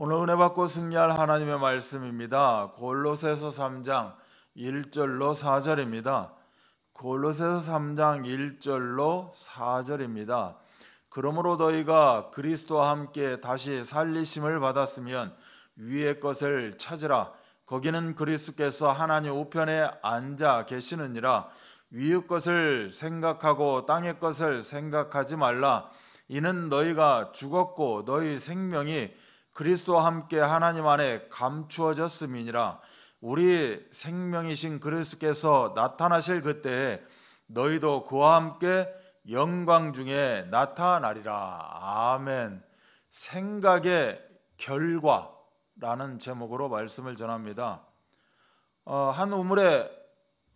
오늘 은혜 받고 승리할 하나님의 말씀입니다. 골로새서 3장 1절로 4절입니다. 골로새서 3장 1절로 4절입니다. 그러므로 너희가 그리스도와 함께 다시 살리심을 받았으면 위의 것을 찾으라. 거기는 그리스도께서 하나님 우편에 앉아 계시느니라. 위의 것을 생각하고 땅의 것을 생각하지 말라. 이는 너희가 죽었고 너희 생명이 그리스도와 함께 하나님 안에 감추어졌음이니라 우리 생명이신 그리스도께서 나타나실 그때에 너희도 그와 함께 영광 중에 나타나리라. 아멘. 생각의 결과라는 제목으로 말씀을 전합니다. 어, 한 우물에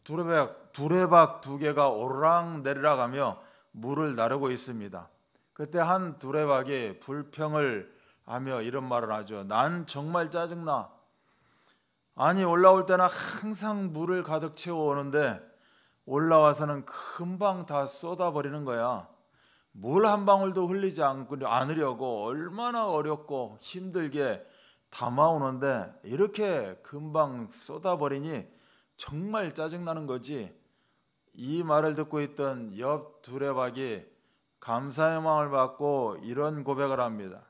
두레박, 두레박 두 개가 오르락 내리락 하며 물을 나르고 있습니다. 그때 한 두레박이 불평을 하며 이런 말을 하죠. 난 정말 짜증나. 아니 올라올 때나 항상 물을 가득 채워오는데 올라와서는 금방 다 쏟아버리는 거야. 물 한 방울도 흘리지 않으려고 얼마나 어렵고 힘들게 담아오는데 이렇게 금방 쏟아버리니 정말 짜증나는 거지. 이 말을 듣고 있던 옆 두레박이 감사의 마음을 받고 이런 고백을 합니다.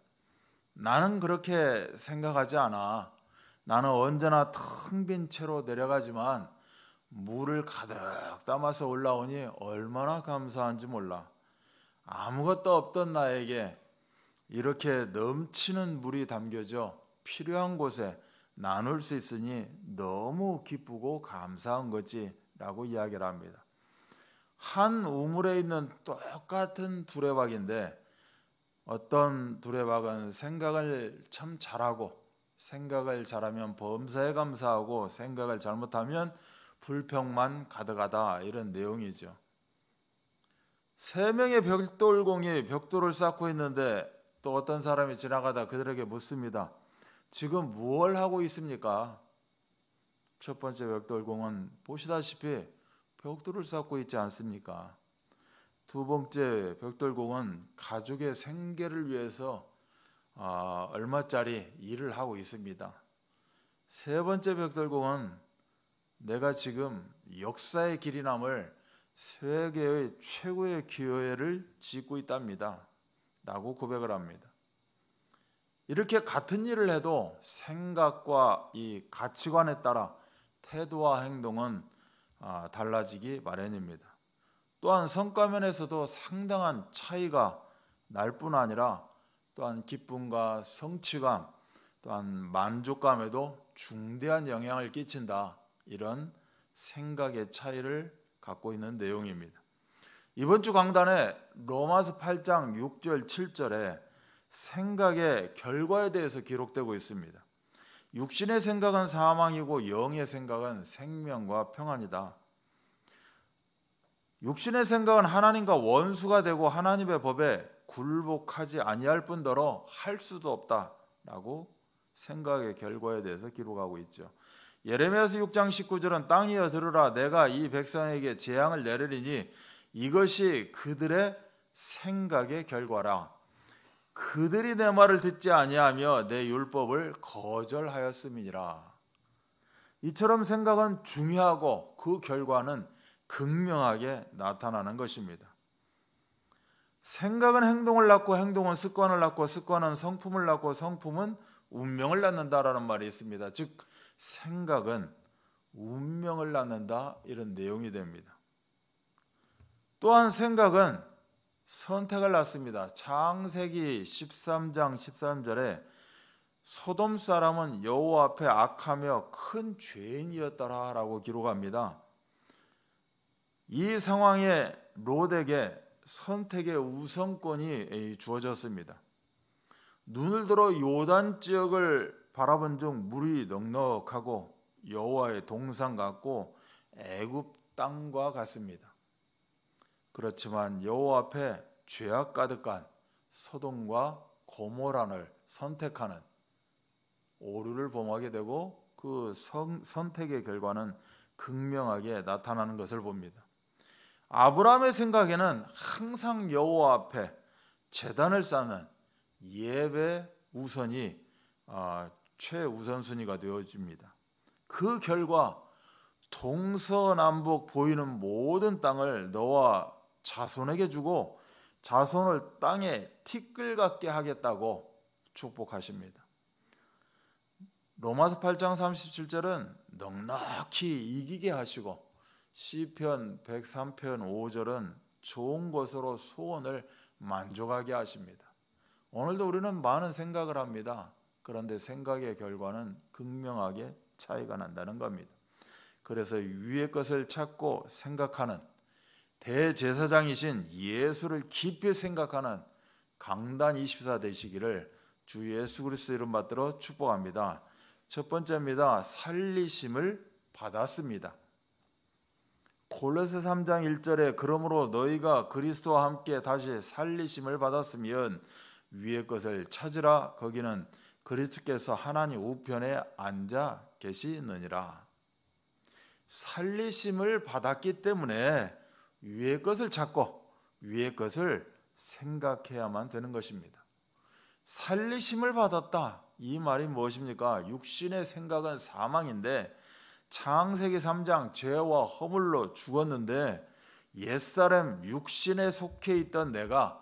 나는 그렇게 생각하지 않아. 나는 언제나 텅 빈 채로 내려가지만 물을 가득 담아서 올라오니 얼마나 감사한지 몰라. 아무것도 없던 나에게 이렇게 넘치는 물이 담겨져 필요한 곳에 나눌 수 있으니 너무 기쁘고 감사한 거지 라고 이야기를 합니다. 한 우물에 있는 똑같은 두레박인데 어떤 두레박은 생각을 참 잘하고 생각을 잘하면 범사에 감사하고 생각을 잘못하면 불평만 가득하다 이런 내용이죠. 세 명의 벽돌공이 벽돌을 쌓고 있는데 또 어떤 사람이 지나가다 그들에게 묻습니다. 지금 무얼 하고 있습니까? 첫 번째 벽돌공은 보시다시피 벽돌을 쌓고 있지 않습니까? 두 번째 벽돌공은 가족의 생계를 위해서 어, 얼마짜리 일을 하고 있습니다. 세 번째 벽돌공은 내가 지금 역사의 길이 남을 세계의 최고의 교회를 짓고 있답니다. 라고 고백을 합니다. 이렇게 같은 일을 해도 생각과 이 가치관에 따라 태도와 행동은 아, 달라지기 마련입니다. 또한 성과면에서도 상당한 차이가 날 뿐 아니라 또한 기쁨과 성취감, 또한 만족감에도 중대한 영향을 끼친다. 이런 생각의 차이를 갖고 있는 내용입니다. 이번 주 강단에 로마서 8장 6절 7절에 생각의 결과에 대해서 기록되고 있습니다. 육신의 생각은 사망이고 영의 생각은 생명과 평안이다. 육신의 생각은 하나님과 원수가 되고 하나님의 법에 굴복하지 아니할 뿐더러 할 수도 없다라고 생각의 결과에 대해서 기록하고 있죠. 예레미야서 6장 19절은 땅이여 들으라 내가 이 백성에게 재앙을 내리리니 이것이 그들의 생각의 결과라 그들이 내 말을 듣지 아니하며 내 율법을 거절하였음이니라 이처럼 생각은 중요하고 그 결과는 극명하게 나타나는 것입니다. 생각은 행동을 낳고 행동은 습관을 낳고 습관은 성품을 낳고 성품은 운명을 낳는다라는 말이 있습니다. 즉 생각은 운명을 낳는다 이런 내용이 됩니다. 또한 생각은 선택을 낳습니다. 창세기 13장 13절에 소돔 사람은 여호와 앞에 악하며 큰 죄인이었다라고 기록합니다. 이 상황에 롯에게 선택의 우선권이 예, 주어졌습니다. 눈을 들어 요단 지역을 바라본 중 물이 넉넉하고 여호와의 동산 같고 애굽 땅과 같습니다. 그렇지만 여호와 앞에 죄악 가득한 소돔과 고모란을 선택하는 오류를 범하게 되고 그 선, 선택의 결과는 극명하게 나타나는 것을 봅니다. 아브라함의 생각에는 항상 여호와 앞에 재단을 쌓는 예배 우선이 아, 최우선순위가 되어집니다. 그 결과 동서남북 보이는 모든 땅을 너와 자손에게 주고 자손을 땅에 티끌 같게 하겠다고 축복하십니다. 로마서 8장 37절은 넉넉히 이기게 하시고 시편 103편 5절은 좋은 것으로 소원을 만족하게 하십니다. 오늘도 우리는 많은 생각을 합니다. 그런데 생각의 결과는 극명하게 차이가 난다는 겁니다. 그래서 위의 것을 찾고 생각하는 대제사장이신 예수를 깊이 생각하는 강단 24 되시기를 주 예수 그리스도 이름 받들어 축복합니다. 첫 번째입니다. 살리심을 받았습니다. 골로새 3장 1절에 그러므로 너희가 그리스도와 함께 다시 살리심을 받았으면 위의 것을 찾으라 거기는 그리스도께서 하나님 우편에 앉아 계시느니라 살리심을 받았기 때문에 위의 것을 찾고 위의 것을 생각해야만 되는 것입니다. 살리심을 받았다. 이 말이 무엇입니까? 육신의 생각은 사망인데 창세기 3장 죄와 허물로 죽었는데 옛사람 육신에 속해 있던 내가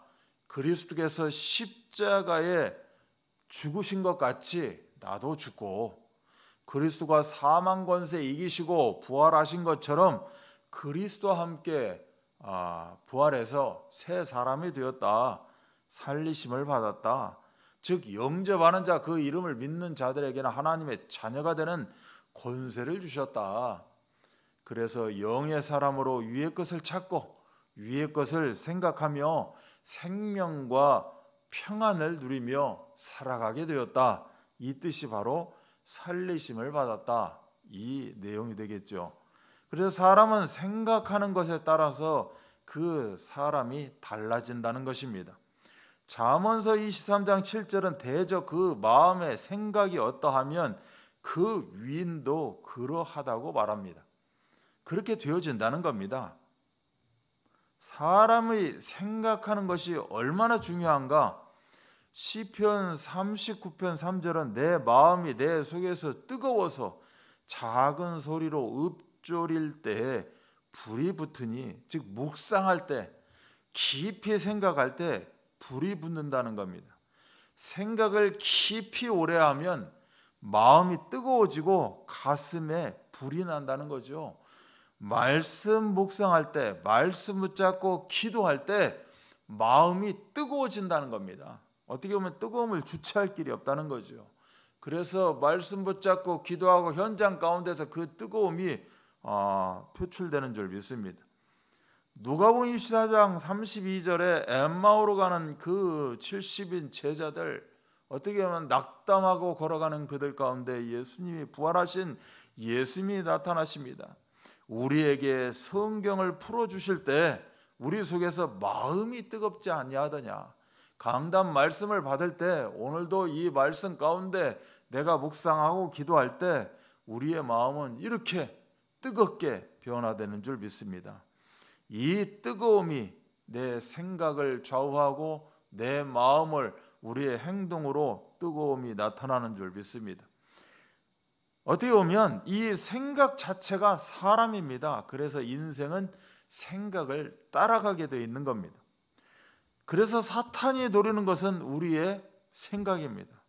그리스도께서 십자가에 죽으신 것 같이 나도 죽고 그리스도가 사망 권세 이기시고 부활하신 것처럼 그리스도와 함께 아, 부활해서 새 사람이 되었다. 살리심을 받았다. 즉 영접하는 자 그 이름을 믿는 자들에게는 하나님의 자녀가 되는 권세를 주셨다. 그래서 영의 사람으로 위의 것을 찾고 위의 것을 생각하며 생명과 평안을 누리며 살아가게 되었다. 이 뜻이 바로 살리심을 받았다. 이 내용이 되겠죠. 그래서 사람은 생각하는 것에 따라서 그 사람이 달라진다는 것입니다. 잠언서 23장 7절은 대저 그 마음의 생각이 어떠하면 그 위인도 그러하다고 말합니다. 그렇게 되어진다는 겁니다. 사람의 생각하는 것이 얼마나 중요한가? 시편 39편 3절은 내 마음이 내 속에서 뜨거워서 작은 소리로 읊조릴 때 불이 붙으니 즉 묵상할 때 깊이 생각할 때 불이 붙는다는 겁니다. 생각을 깊이 오래 하면 마음이 뜨거워지고 가슴에 불이 난다는 거죠. 말씀 묵상할 때, 말씀 붙잡고 기도할 때 마음이 뜨거워진다는 겁니다. 어떻게 보면 뜨거움을 주체할 길이 없다는 거죠. 그래서 말씀 붙잡고 기도하고 현장 가운데서 그 뜨거움이 어, 표출되는 줄 믿습니다. 누가복음 24장 32절에 엠마오로 가는 그 70인 제자들 어떻게 보면 낙담하고 걸어가는 그들 가운데 예수님이 부활하신 예수님이 나타나십니다. 우리에게 성경을 풀어 주실 때 우리 속에서 마음이 뜨겁지 아니하더냐. 강단 말씀을 받을 때 오늘도 이 말씀 가운데 내가 묵상하고 기도할 때 우리의 마음은 이렇게 뜨겁게 변화되는 줄 믿습니다. 이 뜨거움이 내 생각을 좌우하고 내 마음을 우리의 행동으로 뜨거움이 나타나는 줄 믿습니다. 어떻게 보면 이 생각 자체가 사람입니다. 그래서 인생은 생각을 따라가게 되어 있는 겁니다. 그래서 사탄이 노리는 것은 우리의 생각입니다.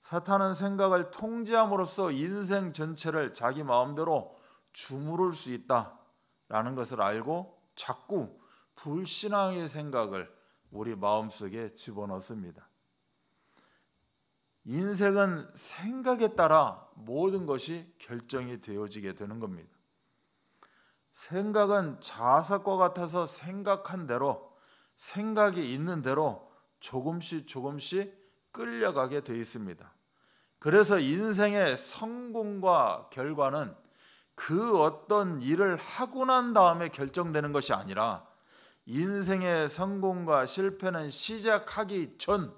사탄은 생각을 통제함으로써 인생 전체를 자기 마음대로 주무를 수 있다라는 것을 알고 자꾸 불신앙의 생각을 우리 마음속에 집어넣습니다. 인생은 생각에 따라 모든 것이 결정이 되어지게 되는 겁니다. 생각은 자석과 같아서 생각한 대로 생각이 있는 대로 조금씩 조금씩 끌려가게 되어 있습니다. 그래서 인생의 성공과 결과는 그 어떤 일을 하고 난 다음에 결정되는 것이 아니라 인생의 성공과 실패는 시작하기 전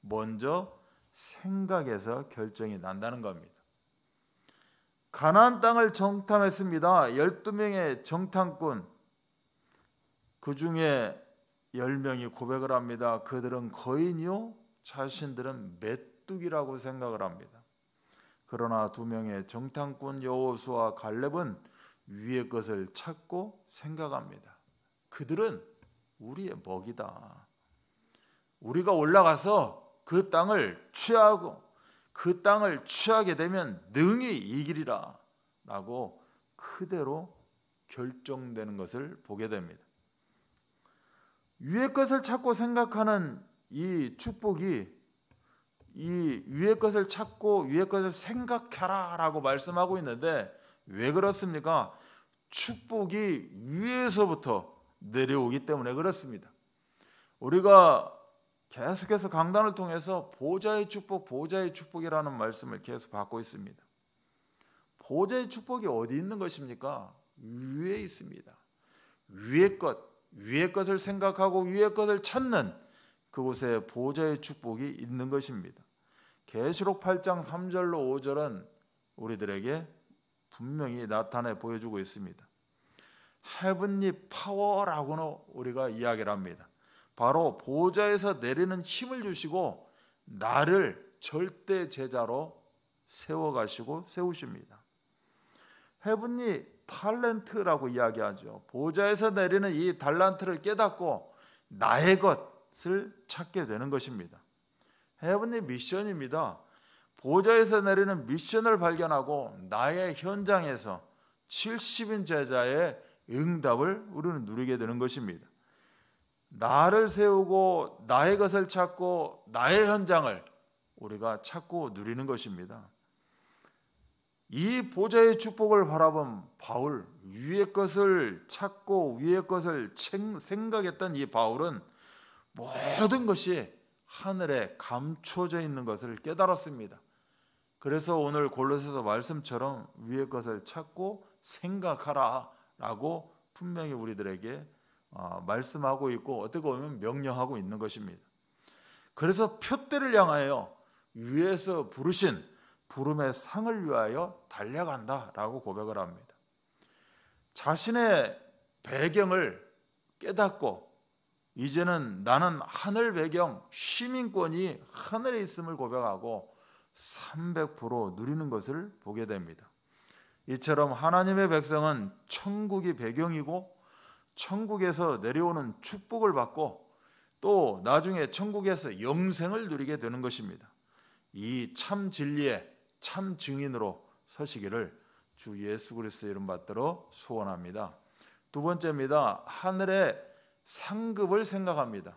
먼저 생각에서 결정이 난다는 겁니다. 가나안 땅을 정탐했습니다. 12명의 정탐꾼 그 중에 10명이 고백을 합니다. 그들은 거인이요 자신들은 메뚜기라고 생각을 합니다. 그러나 두 명의 정탐꾼 여호수와 갈렙은 위의 것을 찾고 생각합니다. 그들은 우리의 먹이다. 우리가 올라가서 그 땅을 취하고 그 땅을 취하게 되면 능히 이기리라 라고 그대로 결정되는 것을 보게 됩니다. 위의 것을 찾고 생각하는 이 축복이 이 위의 것을 찾고 위의 것을 생각하라라고 말씀하고 있는데 왜 그렇습니까? 축복이 위에서부터 내려오기 때문에 그렇습니다. 우리가 계속해서 강단을 통해서 보좌의 축복, 보좌의 축복이라는 말씀을 계속 받고 있습니다. 보좌의 축복이 어디 있는 것입니까? 위에 있습니다. 위의 것, 위의 것을 생각하고 위의 것을 찾는 그곳에 보좌의 축복이 있는 것입니다. 계시록 8장 3절로 5절은 우리들에게 분명히 나타내 보여주고 있습니다. 헤븐니 파워라고는 우리가 이야기를 합니다. 바로 보좌에서 내리는 힘을 주시고 나를 절대 제자로 세워 가시고 세우십니다. 헤븐리 팔렌트라고 이야기하죠. 보좌에서 내리는 이 달란트를 깨닫고 나의 것을 찾게 되는 것입니다. 헤븐리 미션입니다. 보좌에서 내리는 미션을 발견하고 나의 현장에서 70인 제자의 응답을 우리는 누리게 되는 것입니다. 나를 세우고 나의 것을 찾고 나의 현장을 우리가 찾고 누리는 것입니다. 이 보좌의 축복을 바라본 바울 위의 것을 찾고 위의 것을 생각했던 이 바울은 모든 것이 하늘에 감추져 있는 것을 깨달았습니다. 그래서 오늘 골로새서 말씀처럼 위의 것을 찾고 생각하라 라고 분명히 우리들에게 어, 말씀하고 있고 어떻게 보면 명령하고 있는 것입니다. 그래서 표대를 향하여 위에서 부르신 부름의 상을 위하여 달려간다라고 고백을 합니다. 자신의 배경을 깨닫고 이제는 나는 하늘 배경 시민권이 하늘에 있음을 고백하고 300% 누리는 것을 보게 됩니다. 이처럼 하나님의 백성은 천국이 배경이고 천국에서 내려오는 축복을 받고 또 나중에 천국에서 영생을 누리게 되는 것입니다. 이 참 진리의 참 증인으로 서시기를 주 예수 그리스도 이름 받들어 소원합니다. 두 번째입니다. 하늘의 상급을 생각합니다.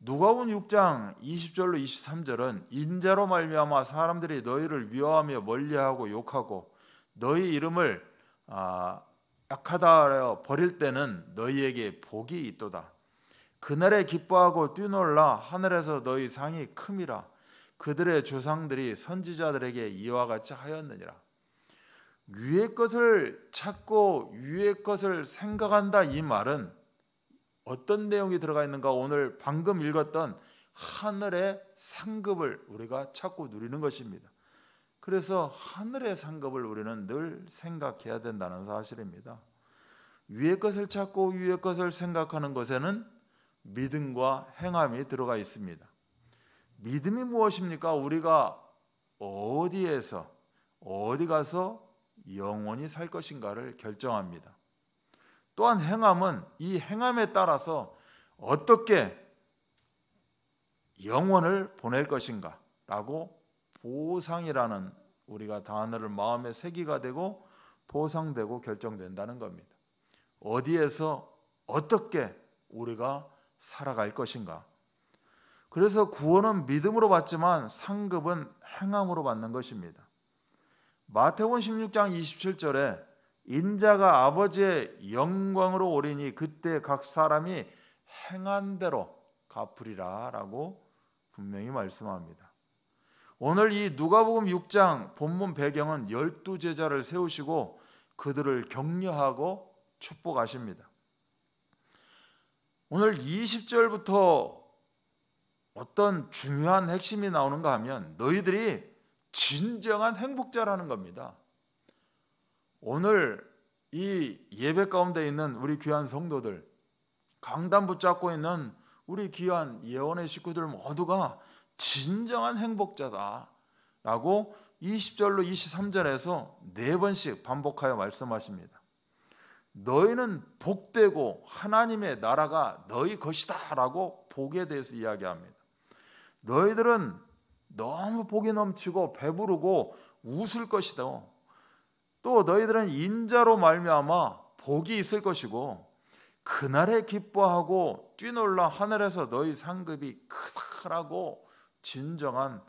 누가복음 6장 20절로 23절은 인자로 말미암아 사람들이 너희를 미워하며 멀리하고 욕하고 너희 이름을 아, 약하다하여 버릴 때는 너희에게 복이 있도다. 그날에 기뻐하고 뛰놀라 하늘에서 너희 상이 큼이라 그들의 조상들이 선지자들에게 이와 같이 하였느니라. 위의 것을 찾고 위의 것을 생각한다 이 말은 어떤 내용이 들어가 있는가 오늘 방금 읽었던 하늘의 상급을 우리가 찾고 누리는 것입니다. 그래서 하늘의 상급을 우리는 늘 생각해야 된다는 사실입니다. 위의 것을 찾고 위의 것을 생각하는 것에는 믿음과 행함이 들어가 있습니다. 믿음이 무엇입니까? 우리가 어디에서 어디 가서 영원히 살 것인가를 결정합니다. 또한 행함은 이 행함에 따라서 어떻게 영원을 보낼 것인가 라고 보상이라는 우리가 단어를 마음에 새기가 되고 보상되고 결정된다는 겁니다. 어디에서 어떻게 우리가 살아갈 것인가. 그래서 구원은 믿음으로 받지만 상급은 행함으로 받는 것입니다. 마태복 16장 27절에 인자가 아버지의 영광으로 오리니 그때 각 사람이 행한 대로 갚으리라라고 분명히 말씀합니다. 오늘 이 누가복음 6장 본문 배경은 열두 제자를 세우시고 그들을 격려하고 축복하십니다. 오늘 20절부터 어떤 중요한 핵심이 나오는가 하면 너희들이 진정한 행복자라는 겁니다. 오늘 이 예배 가운데 있는 우리 귀한 성도들 강단 붙잡고 있는 우리 귀한 예언의 식구들 모두가 진정한 행복자다라고 20절로 23절에서 네 번씩 반복하여 말씀하십니다. 너희는 복되고 하나님의 나라가 너희 것이다라고 복에 대해서 이야기합니다. 너희들은 너무 복이 넘치고 배부르고 웃을 것이다. 또 너희들은 인자로 말미암아 복이 있을 것이고 그날에 기뻐하고 뛰놀라 하늘에서 너희 상급이 크다라고 진정한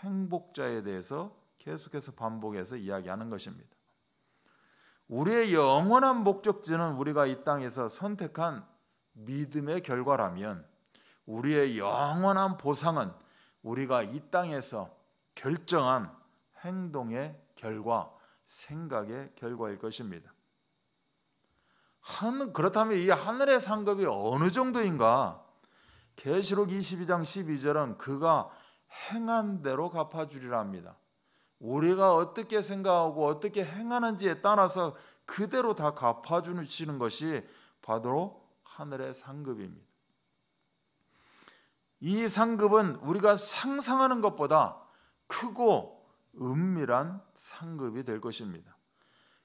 행복자에 대해서 계속해서 반복해서 이야기하는 것입니다. 우리의 영원한 목적지는 우리가 이 땅에서 선택한 믿음의 결과라면 우리의 영원한 보상은 우리가 이 땅에서 결정한 행동의 결과, 생각의 결과일 것입니다. 한, 그렇다면 이 하늘의 상급이 어느 정도인가? 계시록 22장 12절은 그가 행한 대로 갚아주리라 합니다. 우리가 어떻게 생각하고 어떻게 행하는지에 따라서 그대로 다 갚아주시는 것이 바로 하늘의 상급입니다. 이 상급은 우리가 상상하는 것보다 크고 은밀한 상급이 될 것입니다.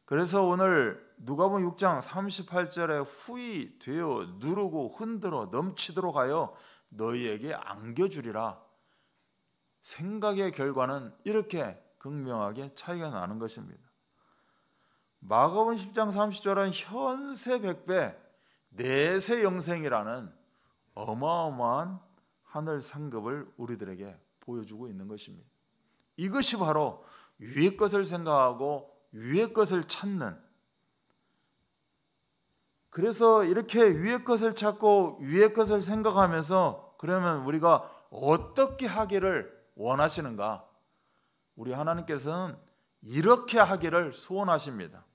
그래서 오늘 누가복음 6장 38절에 후이 되어 누르고 흔들어 넘치도록 하여 너희에게 안겨주리라. 생각의 결과는 이렇게 극명하게 차이가 나는 것입니다. 마가원 10장 30절은 현세 백배 내세 영생이라는 어마어마한 하늘 상급을 우리들에게 보여주고 있는 것입니다. 이것이 바로 위의 것을 생각하고 위의 것을 찾는 그래서 이렇게 위의 것을 찾고 위의 것을 생각하면서 그러면 우리가 어떻게 하기를 원하시는가? 우리 하나님께서는 이렇게 하기를 소원하십니다.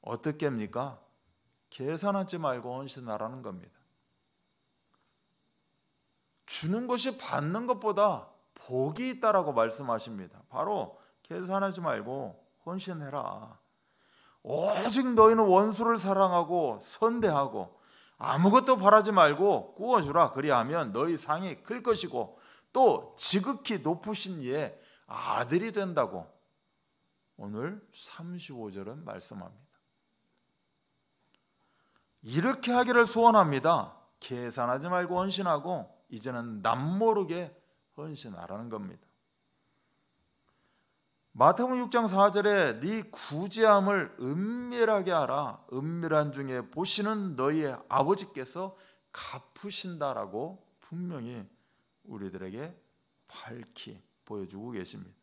어떻게 합니까? 계산하지 말고 헌신하라는 겁니다. 주는 것이 받는 것보다 복이 있다라고 말씀하십니다. 바로 계산하지 말고 헌신해라. 오직 너희는 원수를 사랑하고 선대하고 아무것도 바라지 말고 구워주라. 그리하면 너희 상이 클 것이고 또 지극히 높으신 이의 아들이 된다고 오늘 35절은 말씀합니다. 이렇게 하기를 소원합니다. 계산하지 말고 헌신하고 이제는 남 모르게 헌신하라는 겁니다. 마태복음 6장 4절에 네 구제함을 은밀하게 하라. 은밀한 중에 보시는 너희의 아버지께서 갚으신다라고 분명히 우리들에게 밝히 보여주고 계십니다.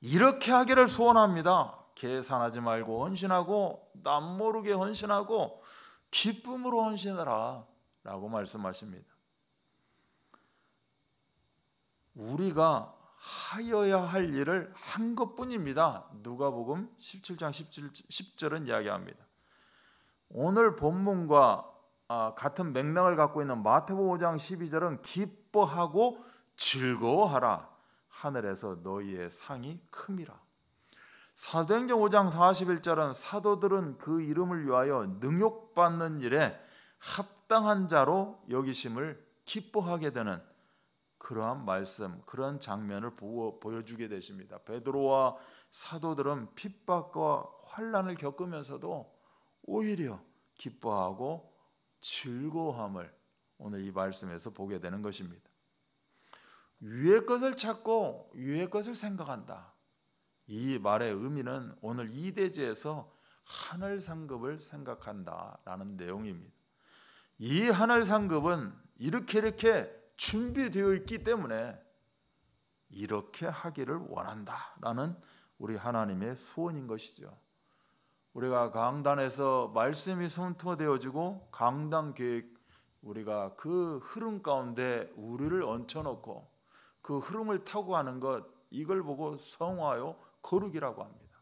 이렇게 하기를 소원합니다. 계산하지 말고 헌신하고 남 모르게 헌신하고 기쁨으로 헌신하라 라고 말씀하십니다. 우리가 하여야 할 일을 한 것뿐입니다. 누가복음 17장 17, 절은 이야기합니다. 오늘 본문과 아, 같은 맥락을 갖고 있는 마태복음 5장 12절은 기뻐하고 즐거워하라 하늘에서 너희의 상이 큼이라. 사도행전 5장 41절은 사도들은 그 이름을 위하여 능욕받는 일에 합당한 자로 여기심을 기뻐하게 되는 그러한 말씀, 그런 장면을 보 보여주게 되십니다. 베드로와 사도들은 핍박과 환란을 겪으면서도 오히려 기뻐하고 즐거함을 오늘 이 말씀에서 보게 되는 것입니다. 위의 것을 찾고 위의 것을 생각한다. 이 말의 의미는 오늘 이대지에서 하늘 상급을 생각한다라는 내용입니다. 이 하늘 상급은 이렇게 이렇게 준비되어 있기 때문에 이렇게 하기를 원한다라는 우리 하나님의 소원인 것이죠. 우리가 강단에서 말씀이 선포되어지고 강단 계획 우리가 그 흐름 가운데 우리를 얹혀놓고 그 흐름을 타고 가는 것 이걸 보고 성화요 거룩이라고 합니다.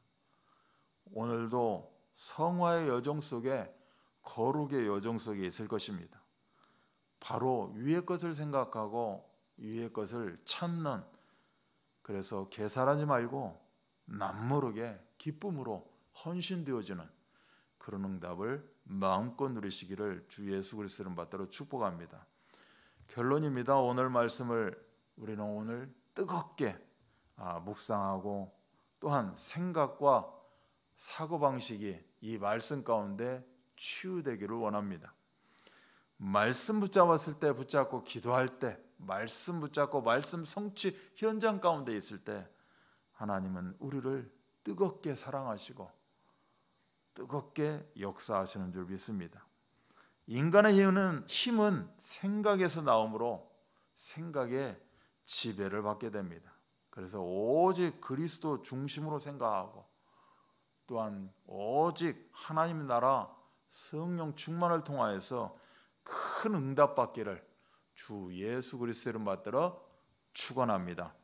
오늘도 성화의 여정 속에 거룩의 여정 속에 있을 것입니다. 바로 위의 것을 생각하고 위의 것을 찾는 그래서 계산하지 말고 남모르게 기쁨으로 헌신되어지는 그런 응답을 마음껏 누리시기를 주 예수 그리스도를 받들어 축복합니다. 결론입니다. 오늘 말씀을 우리는 오늘 뜨겁게 아, 묵상하고 또한 생각과 사고 방식이 이 말씀 가운데 치유되기를 원합니다. 말씀 붙잡았을 때 붙잡고 기도할 때 말씀 붙잡고 말씀 성취 현장 가운데 있을 때 하나님은 우리를 뜨겁게 사랑하시고 뜨겁게 역사하시는 줄 믿습니다. 인간의 힘은 힘은 생각에서 나오므로 생각에 지배를 받게 됩니다. 그래서 오직 그리스도 중심으로 생각하고 또한 오직 하나님 나라 성령 충만을 통하여서 큰 응답 받기를 주 예수 그리스도를 받들어 축원합니다.